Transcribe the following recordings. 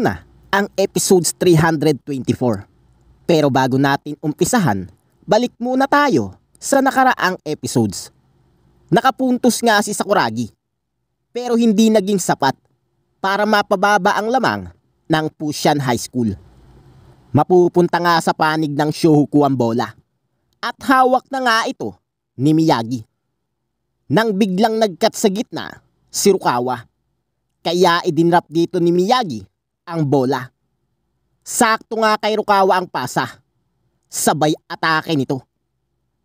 Ito na ang episodes 324. Pero bago natin umpisahan, balik muna tayo sa nakaraang episodes. Nakapuntos nga si Sakuragi, pero hindi naging sapat para mapababa ang lamang ng Pushan High School. Mapupunta nga sa panig ng Shohoku ang bola at hawak na nga ito ni Miyagi. Nang biglang nagkat sa gitna si Rukawa. Kaya idinrap dito ni Miyagi ang bola. Sakto nga kay Rukawa ang pasa. Sabay atake nito.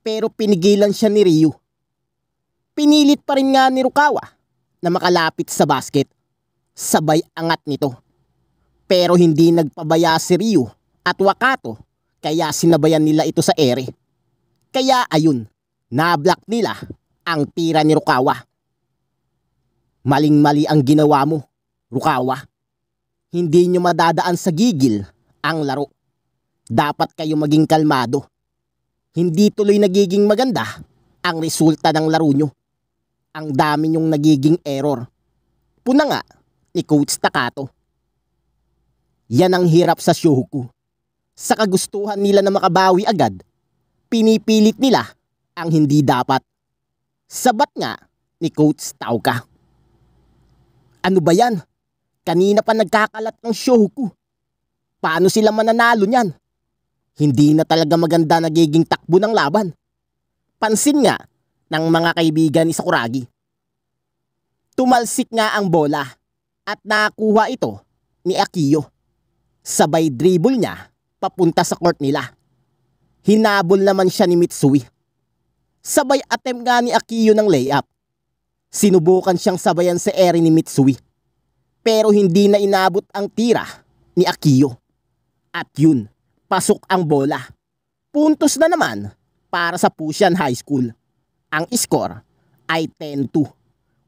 Pero pinigilan siya ni Ryu. Pinilit pa rin nga ni Rukawa na makalapit sa basket. Sabay angat nito. Pero hindi nagpabaya si Ryu at Wakato kaya sinabayan nila ito sa ere. Kaya ayun, nablock nila ang tira ni Rukawa. Maling-mali ang ginawa mo, Rukawa hindi nyo madadaan sa gigil ang laro. Dapat kayo maging kalmado. Hindi tuloy nagiging maganda ang resulta ng laro nyo. Ang dami nyong nagiging error. Puna nga ni Coach Takato. Yan ang hirap sa Shohoku. Sa kagustuhan nila na makabawi agad, pinipilit nila ang hindi dapat. Sabat nga ni Coach Tauka. Ano ba yan? Kanina pa nagkakalat ng show ko. Paano sila mananalo niyan? Hindi na talaga maganda nagiging takbo ng laban. Pansin nga ng mga kaibigan ni Sakuragi. Tumalsik nga ang bola at nakuha ito ni Akio. Sabay dribble niya papunta sa court nila. Hinabol naman siya ni Mitsui. Sabay attempt nga ni Akio ng layup. Sinubukan siyang sabayan sa si Eri ni Mitsui pero hindi na inabot ang tira ni Akio. At yun, pasok ang bola. Puntos na naman para sa Pusian High School. Ang score ay 10-2.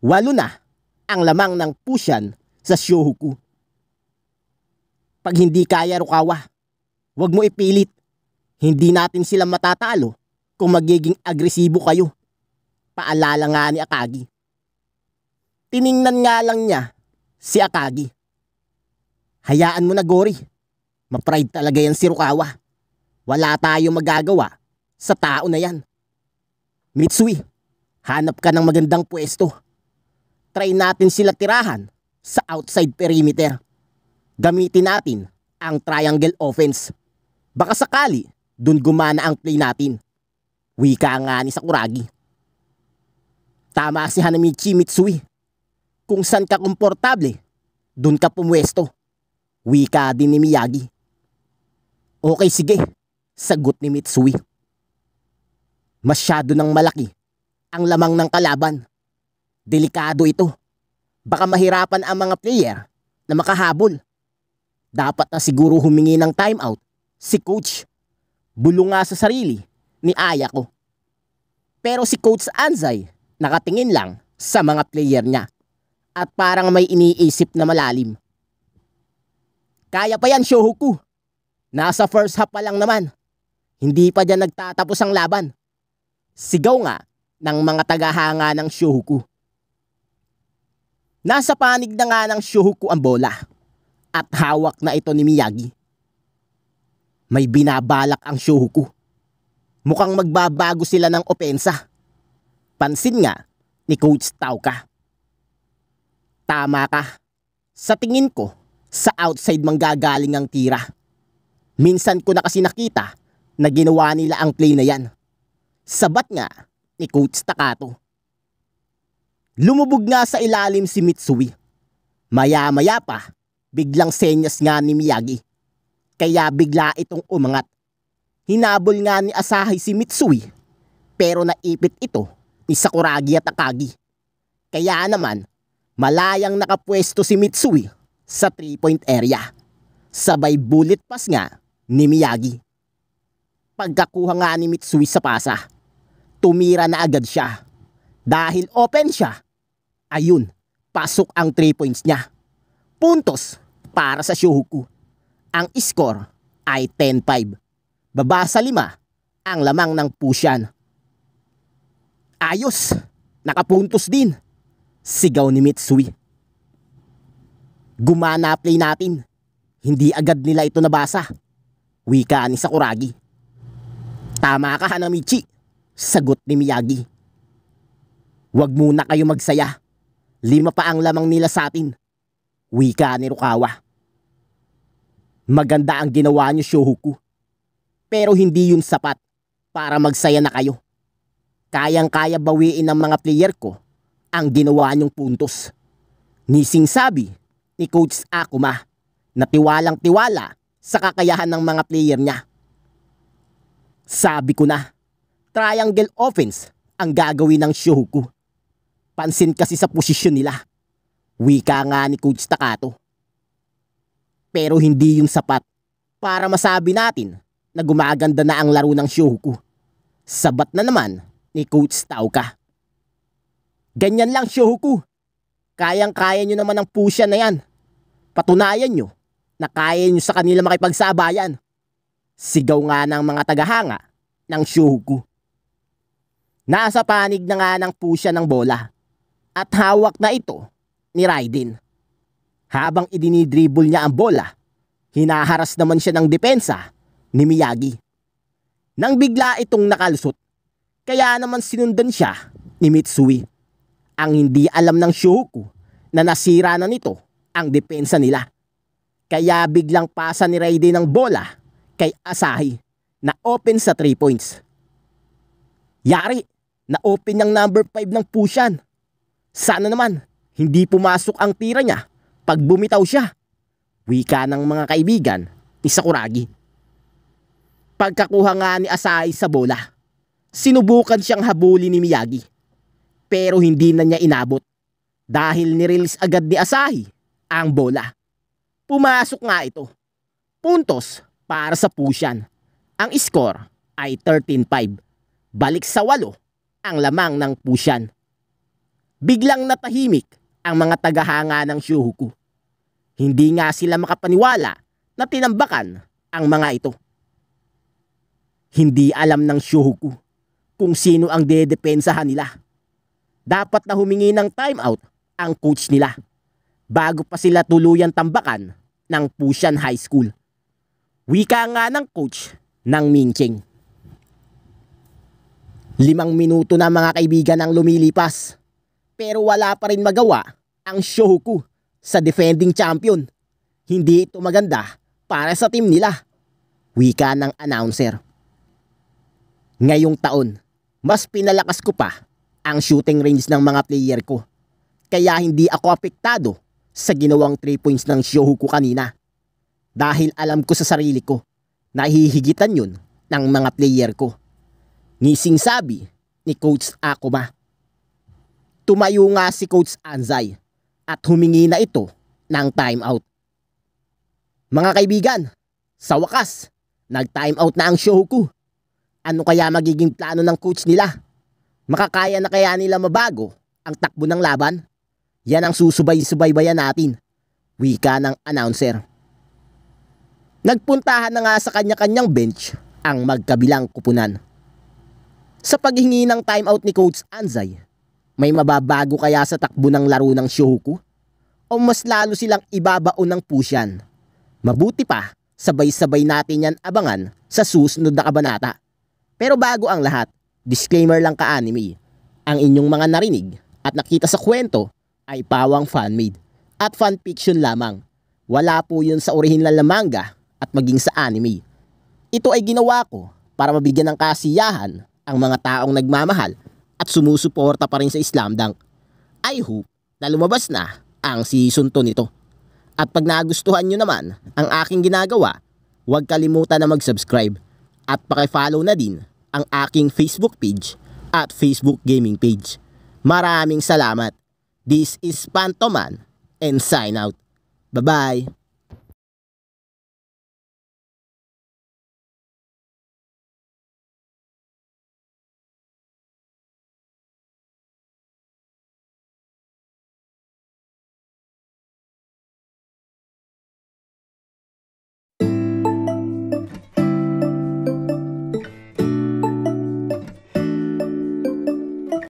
Walo na ang lamang ng Pusian sa Shohoku. Pag hindi kaya Rukawa, wag mo ipilit. Hindi natin sila matatalo kung magiging agresibo kayo. Paalala nga ni Akagi. Tiningnan nga lang niya si Akagi. Hayaan mo na, Gori. Mapride talaga yan si Rukawa. Wala tayong magagawa sa tao na yan. Mitsui, hanap ka ng magandang pwesto. Try natin sila tirahan sa outside perimeter. Gamitin natin ang triangle offense. Baka sakali, dun gumana ang play natin. Wika nga ni Sakuragi. Tama si Hanamichi Mitsui. Kung saan ka komportable, doon ka pumwesto. Wika din ni Miyagi. Okay sige, sagot ni Mitsui. Masyado ng malaki ang lamang ng kalaban. Delikado ito. Baka mahirapan ang mga player na makahabol. Dapat na siguro humingi ng timeout si coach. Bulong nga sa sarili ni Ayako. Pero si coach Anzai nakatingin lang sa mga player niya at parang may iniisip na malalim. Kaya pa yan, Shohoku. Nasa first half pa lang naman. Hindi pa dyan nagtatapos ang laban. Sigaw nga ng mga tagahanga ng Shohoku. Nasa panig na nga ng Shohoku ang bola at hawak na ito ni Miyagi. May binabalak ang Shohoku. Mukhang magbabago sila ng opensa. Pansin nga ni Coach Tauka tama ka. Sa tingin ko, sa outside manggagaling ang tira. Minsan ko na kasi nakita na ginawa nila ang play na yan. Sabat nga ni Coach Takato. Lumubog nga sa ilalim si Mitsui. Maya-maya pa, biglang senyas nga ni Miyagi. Kaya bigla itong umangat. Hinabol nga ni Asahi si Mitsui, pero naipit ito ni Sakuragi at Akagi. Kaya naman, Malayang nakapwesto si Mitsui sa 3-point area. Sabay bullet pass nga ni Miyagi. Pagkakuha nga ni Mitsui sa pasa, tumira na agad siya. Dahil open siya, ayun, pasok ang 3 points niya. Puntos para sa Shohoku. Ang score ay 10-5. Baba sa 5 ang lamang ng Pusyan. Ayos, nakapuntos din Sigaw ni Mitsui. Gumana play natin. Hindi agad nila ito nabasa. Wika ni Sakuragi. Tama ka Hanamichi, sagot ni Miyagi. Huwag muna kayo magsaya. Lima pa ang lamang nila sa atin. Wika ni Rukawa. Maganda ang ginawa niyo Shohoku. Pero hindi yun sapat para magsaya na kayo. Kayang-kaya bawiin ng mga player ko ang ginawa niyong puntos. Nising sabi ni Coach Akuma na tiwalang tiwala sa kakayahan ng mga player niya. Sabi ko na, triangle offense ang gagawin ng Shohoku. Pansin kasi sa posisyon nila. Wika nga ni Coach Takato. Pero hindi yung sapat para masabi natin na gumaganda na ang laro ng Shohoku. Sabat na naman ni Coach Tauka. Ganyan lang, Shohoku. Kayang-kaya nyo naman ang pusya na yan. Patunayan nyo na kaya nyo sa kanila makipagsabayan. Sigaw nga ng mga tagahanga ng Shohoku. Nasa panig na nga ng pusya ng bola at hawak na ito ni Raiden. Habang idinidribble niya ang bola, hinaharas naman siya ng depensa ni Miyagi. Nang bigla itong nakalsot, kaya naman sinundan siya ni Mitsui. Ang hindi alam ng Shohoku na nasira na nito ang depensa nila. Kaya biglang pasa ni Raiden ng bola kay Asahi na open sa 3 points. Yari, na open ng number 5 ng Pushan. Sana naman, hindi pumasok ang tira niya pag bumitaw siya. Wika ng mga kaibigan ni Sakuragi. Pagkakuha nga ni Asahi sa bola, sinubukan siyang habulin ni Miyagi pero hindi na niya inabot dahil nirelease agad ni Asahi ang bola. Pumasok nga ito. Puntos para sa Pusyan. Ang score ay 13-5. Balik sa walo ang lamang ng Pusyan. Biglang natahimik ang mga tagahanga ng Shuhuku. Hindi nga sila makapaniwala na tinambakan ang mga ito. Hindi alam ng Shuhuku kung sino ang dedepensahan nila dapat na humingi ng timeout ang coach nila bago pa sila tuluyan tambakan ng Pushan High School. Wika nga ng coach ng Minching. Limang minuto na mga kaibigan ang lumilipas pero wala pa rin magawa ang Shohoku sa defending champion. Hindi ito maganda para sa team nila. Wika ng announcer. Ngayong taon, mas pinalakas ko pa ang shooting range ng mga player ko. Kaya hindi ako apektado sa ginawang 3 points ng Shohu ko kanina. Dahil alam ko sa sarili ko, nahihigitan yun ng mga player ko. Ngising sabi ni Coach Akuma. Tumayo nga si Coach Anzai at humingi na ito ng timeout. Mga kaibigan, sa wakas, nag-timeout na ang Shohoku. Ano kaya magiging plano ng coach nila? Makakaya na kaya nila mabago ang takbo ng laban? Yan ang susubay-subaybayan natin. Wika ng announcer. Nagpuntahan na nga sa kanya-kanyang bench ang magkabilang kupunan. Sa paghingi ng timeout ni Coach Anzay, may mababago kaya sa takbo ng laro ng Shohoku? O mas lalo silang ibabao ng pusyan? Mabuti pa, sabay-sabay natin yan abangan sa susunod na kabanata. Pero bago ang lahat, Disclaimer lang ka anime, ang inyong mga narinig at nakita sa kwento ay pawang fanmade at fanfiction lamang. Wala po yun sa orihinal na manga at maging sa anime. Ito ay ginawa ko para mabigyan ng kasiyahan ang mga taong nagmamahal at sumusuporta pa rin sa Islam Dunk. I hope na lumabas na ang season 2 nito. At pag nagustuhan nyo naman ang aking ginagawa, huwag kalimutan na mag-subscribe at pakifollow na din ang aking Facebook page at Facebook Gaming page. Maraming salamat. This is Pantoman and sign out. Bye-bye.